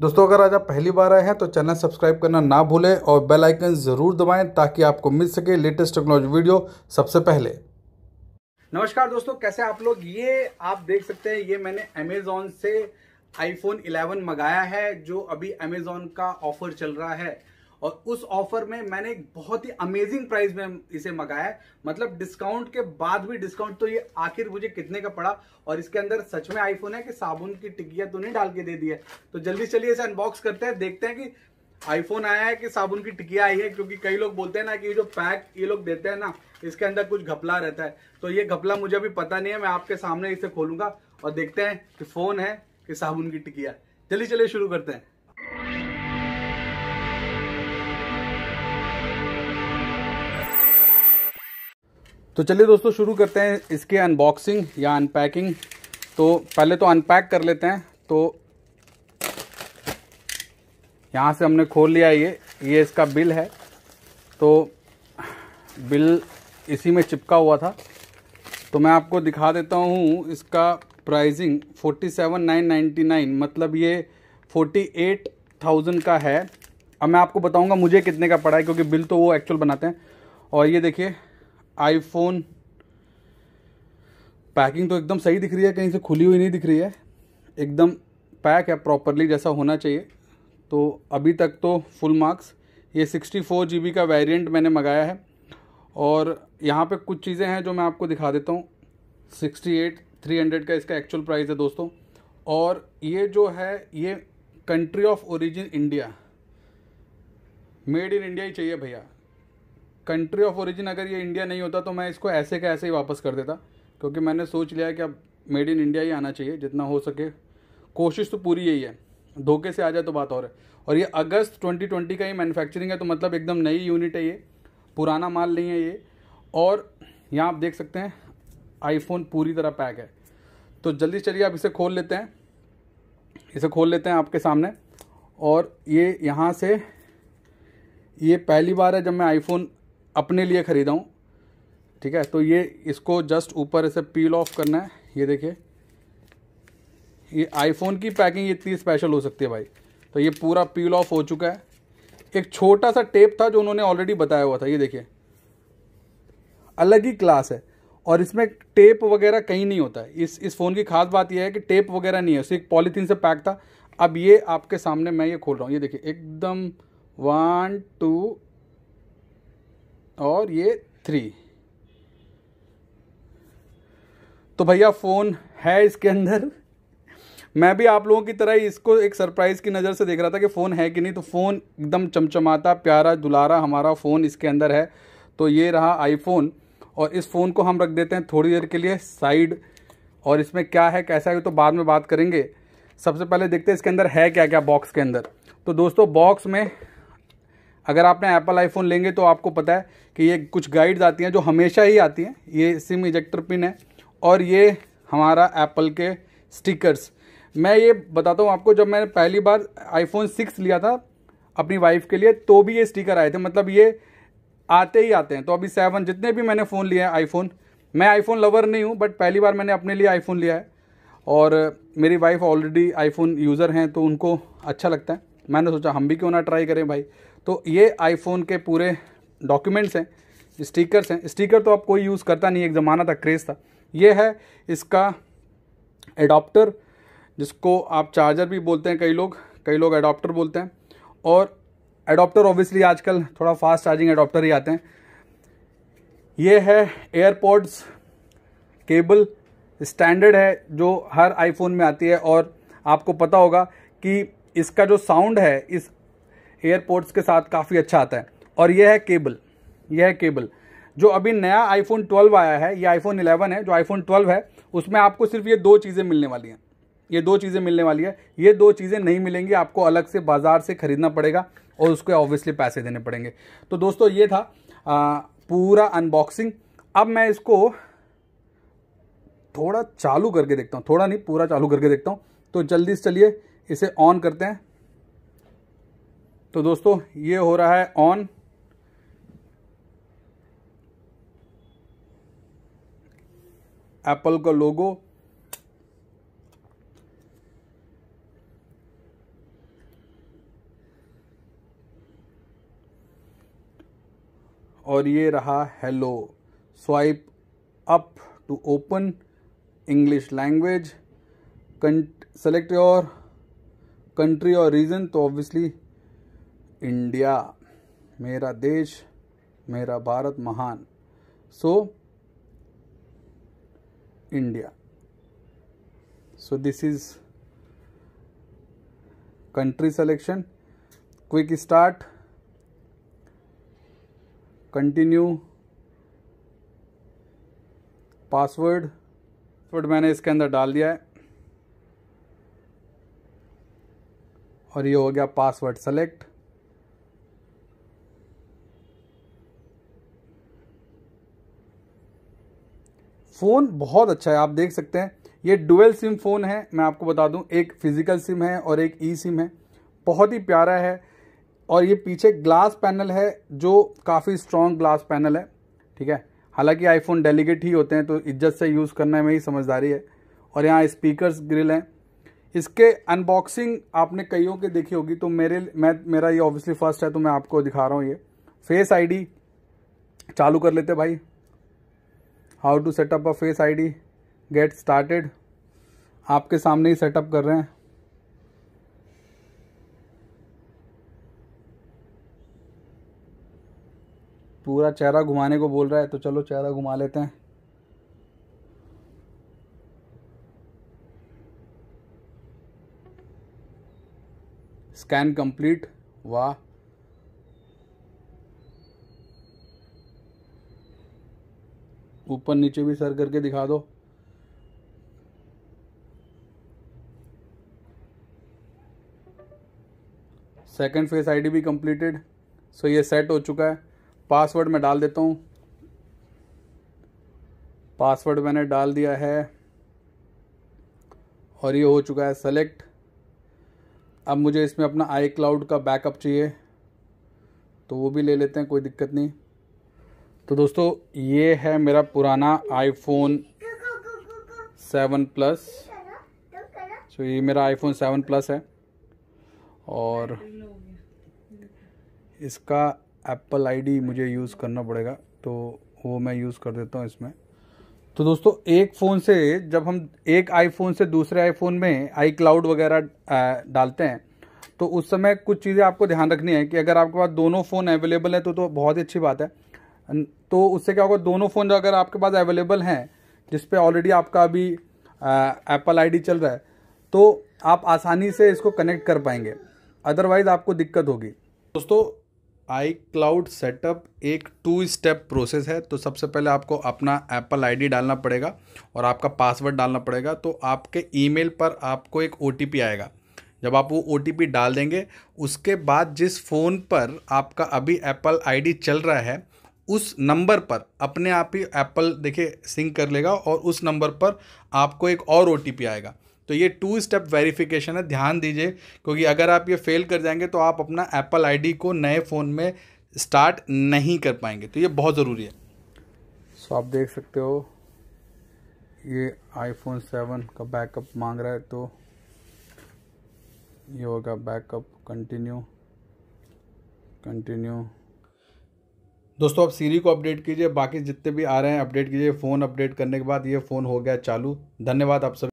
दोस्तों अगर आज आप पहली बार आए हैं तो चैनल सब्सक्राइब करना ना भूलें और बेल आइकन ज़रूर दबाएं ताकि आपको मिल सके लेटेस्ट टेक्नोलॉजी वीडियो सबसे पहले नमस्कार दोस्तों कैसे आप लोग ये आप देख सकते हैं ये मैंने अमेजोन से आईफोन 11 मंगाया है जो अभी अमेजोन का ऑफर चल रहा है और उस ऑफर में मैंने एक बहुत ही अमेजिंग प्राइस में इसे मंगाया मतलब डिस्काउंट के बाद भी डिस्काउंट तो ये आखिर मुझे कितने का पड़ा और इसके अंदर सच में आईफोन है कि साबुन की टिकिया तो नहीं डाल के दे दी है तो जल्दी चलिए इसे अनबॉक्स करते हैं देखते हैं कि आईफोन आया है कि साबुन की टिकिया आई है क्योंकि कई लोग बोलते हैं ना कि जो पैक ये लोग देते हैं ना इसके अंदर कुछ घपला रहता है तो ये घपला मुझे अभी पता नहीं है मैं आपके सामने इसे खोलूंगा और देखते हैं कि फोन है कि साबुन की टिकिया चलिए चलिए शुरू करते हैं तो चलिए दोस्तों शुरू करते हैं इसके अनबॉक्सिंग या अनपैकिंग तो पहले तो अनपैक कर लेते हैं तो यहाँ से हमने खोल लिया ये ये इसका बिल है तो बिल इसी में चिपका हुआ था तो मैं आपको दिखा देता हूँ इसका प्राइसिंग 47,999 मतलब ये 48,000 का है अब मैं आपको बताऊँगा मुझे कितने का पड़ा है क्योंकि बिल तो वो एक्चुअल बनाते हैं और ये देखिए आईफोन पैकिंग तो एकदम सही दिख रही है कहीं से खुली हुई नहीं दिख रही है एकदम पैक है प्रॉपरली जैसा होना चाहिए तो अभी तक तो फुल मार्क्स ये सिक्सटी फोर जी बी का वेरिएंट मैंने मंगाया है और यहाँ पे कुछ चीज़ें हैं जो मैं आपको दिखा देता हूँ सिक्सटी एट थ्री हंड्रेड का इसका एक्चुअल प्राइस है दोस्तों और ये जो है ये country of origin India made in India ही चाहिए भैया कंट्री ऑफ ओरिजिन अगर ये इंडिया नहीं होता तो मैं इसको ऐसे का ऐसे ही वापस कर देता क्योंकि मैंने सोच लिया कि अब मेड इन इंडिया ही आना चाहिए जितना हो सके कोशिश तो पूरी यही है धोखे से आ जाए तो बात और है और ये अगस्त 2020 का ही मैन्युफैक्चरिंग है तो मतलब एकदम नई यूनिट है ये पुराना माल नहीं है ये और यहाँ आप देख सकते हैं आईफोन पूरी तरह पैक है तो जल्दी चलिए आप इसे खोल लेते हैं इसे खोल लेते हैं आपके सामने और ये यहाँ से ये पहली बार है जब मैं आईफोन अपने लिए ख़रीदा हूँ ठीक है तो ये इसको जस्ट ऊपर ऐसे पील ऑफ करना है ये देखिए ये आईफोन की पैकिंग इतनी स्पेशल हो सकती है भाई तो ये पूरा पील ऑफ हो चुका है एक छोटा सा टेप था जो उन्होंने ऑलरेडी बताया हुआ था ये देखिए अलग ही क्लास है और इसमें टेप वगैरह कहीं नहीं होता है इस इस फ़ोन की खास बात यह है कि टेप वगैरह नहीं है उसे एक पॉलीथीन से पैक था अब ये आपके सामने मैं ये खोल रहा हूँ ये देखिए एकदम वन टू और ये थ्री तो भैया फ़ोन है इसके अंदर मैं भी आप लोगों की तरह ही इसको एक सरप्राइज़ की नज़र से देख रहा था कि फ़ोन है कि नहीं तो फ़ोन एकदम चमचमाता प्यारा दुलारा हमारा फ़ोन इसके अंदर है तो ये रहा आईफोन और इस फ़ोन को हम रख देते हैं थोड़ी देर के लिए साइड और इसमें क्या है कैसा है तो बाद में बात करेंगे सबसे पहले देखते हैं इसके अंदर है क्या क्या बॉक्स के अंदर तो दोस्तों बॉक्स में अगर आपने एप्पल आईफोन लेंगे तो आपको पता है कि ये कुछ गाइड्स आती हैं जो हमेशा ही आती हैं ये सिम इजेक्टर पिन है और ये हमारा एप्पल के स्टिकर्स मैं ये बताता हूँ आपको जब मैंने पहली बार आईफोन सिक्स लिया था अपनी वाइफ के लिए तो भी ये स्टिकर आए थे मतलब ये आते ही आते हैं तो अभी सेवन जितने भी मैंने फ़ोन लिए हैं आईफोन मैं आईफोन लवर नहीं हूँ बट पहली बार मैंने अपने लिए आईफोन लिया है और मेरी वाइफ ऑलरेडी आईफोन यूज़र हैं तो उनको अच्छा लगता है मैंने सोचा हम भी क्यों ना ट्राई करें भाई तो ये आईफोन के पूरे डॉक्यूमेंट्स हैं स्टिकर्स हैं स्टिकर तो आप कोई यूज़ करता नहीं एक ज़माना था क्रेज़ था ये है इसका एडाप्टर जिसको आप चार्जर भी बोलते हैं कई लोग कई लोग एडाप्टर बोलते हैं और एडाप्टर ऑब्वियसली आजकल थोड़ा फास्ट चार्जिंग एडाप्टर ही आते हैं ये है एयरपोड्स केबल स्टैंडर्ड है जो हर आईफोन में आती है और आपको पता होगा कि इसका जो साउंड है इस एयरपोर्ट्स के साथ काफ़ी अच्छा आता है और यह है केबल यह है केबल जो अभी नया आईफोन 12 आया है या आईफोन 11 है जो आईफोन 12 है उसमें आपको सिर्फ ये दो चीज़ें मिलने वाली हैं ये दो चीज़ें मिलने वाली है ये दो चीज़ें नहीं मिलेंगी आपको अलग से बाज़ार से ख़रीदना पड़ेगा और उसको ऑब्वियसली पैसे देने पड़ेंगे तो दोस्तों ये था आ, पूरा अनबॉक्सिंग अब मैं इसको थोड़ा चालू करके देखता हूँ थोड़ा नहीं पूरा चालू करके देखता हूँ तो जल्दी से चलिए इसे ऑन करते हैं तो दोस्तों ये हो रहा है ऑन एप्पल का लोगो और ये रहा hello swipe up to open English language select your country और रीजन तो ऑब्वियसली इंडिया मेरा देश मेरा भारत महान so India so this is country selection quick start continue password password मैंने इसके अंदर डाल दिया है और ये हो गया पासवर्ड सेलेक्ट फ़ोन बहुत अच्छा है आप देख सकते हैं ये डुअल सिम फ़ोन है मैं आपको बता दूं एक फ़िज़िकल सिम है और एक ई सिम है बहुत ही प्यारा है और ये पीछे ग्लास पैनल है जो काफ़ी स्ट्रॉन्ग ग्लास पैनल है ठीक है हालांकि आईफोन डेलीगेट ही होते हैं तो इज्जत से यूज़ करने में ही समझदारी है और यहाँ स्पीकर्स ग्रिल हैं इसके अनबॉक्सिंग आपने कईयों के देखी होगी तो मेरे मैं मेरा ये ऑब्वियसली फर्स्ट है तो मैं आपको दिखा रहा हूँ ये फेस आईडी चालू कर लेते भाई how to setup a face I D get started आपके सामने ही सेटअप कर रहे हैं पूरा चेहरा घुमाने को बोल रहा है तो चलो चेहरा घुमा लेते हैं स्कैन कंप्लीट वाह ऊपर नीचे भी सर करके दिखा दो सेकंड फेस आईडी भी कंप्लीटेड सो ये सेट हो चुका है पासवर्ड मैं डाल देता हूँ पासवर्ड मैंने डाल दिया है और ये हो चुका है सेलेक्ट अब मुझे इसमें अपना आई क्लाउड का बैकअप चाहिए तो वो भी ले लेते हैं कोई दिक्कत नहीं तो दोस्तों ये है मेरा पुराना आईफोन सेवन प्लस सो ये मेरा आईफोन सेवन प्लस है और इसका एप्पल आईडी मुझे यूज़ करना पड़ेगा तो वो मैं यूज़ कर देता हूँ इसमें तो दोस्तों एक फ़ोन से जब हम एक आईफोन से दूसरे आईफोन में आई क्लाउड वगैरह डालते हैं तो उस समय कुछ चीज़ें आपको ध्यान रखनी है कि अगर आपके पास दोनों फ़ोन अवेलेबल हैं तो तो बहुत ही अच्छी बात है तो उससे क्या होगा दोनों फ़ोन अगर आपके पास अवेलेबल हैं जिस पे ऑलरेडी आपका अभी एप्पल आईडी चल रहा है तो आप आसानी से इसको कनेक्ट कर पाएंगे अदरवाइज़ आपको दिक्कत होगी दोस्तों आई क्लाउड सेटअप एक टू स्टेप प्रोसेस है तो सबसे पहले आपको अपना एप्पल आईडी डालना पड़ेगा और आपका पासवर्ड डालना पड़ेगा तो आपके ईमेल पर आपको एक ओ आएगा जब आप वो ओ डाल देंगे उसके बाद जिस फ़ोन पर आपका अभी एप्पल आईडी चल रहा है उस नंबर पर अपने आप ही एप्पल देखिए सिंक कर लेगा और उस नंबर पर आपको एक और ओ आएगा तो ये टू स्टेप वेरिफिकेशन है ध्यान दीजिए क्योंकि अगर आप ये फेल कर जाएंगे तो आप अपना एप्पल आईडी को नए फ़ोन में स्टार्ट नहीं कर पाएंगे तो ये बहुत ज़रूरी है सो आप देख सकते हो ये आईफोन सेवन का बैकअप मांग रहा है तो ये होगा बैकअप कंटिन्यू कंटिन्यू दोस्तों आप सीरी को अपडेट कीजिए बाकी जितने भी आ रहे हैं अपडेट कीजिए फ़ोन अपडेट करने के बाद ये फ़ोन हो गया चालू धन्यवाद आप सब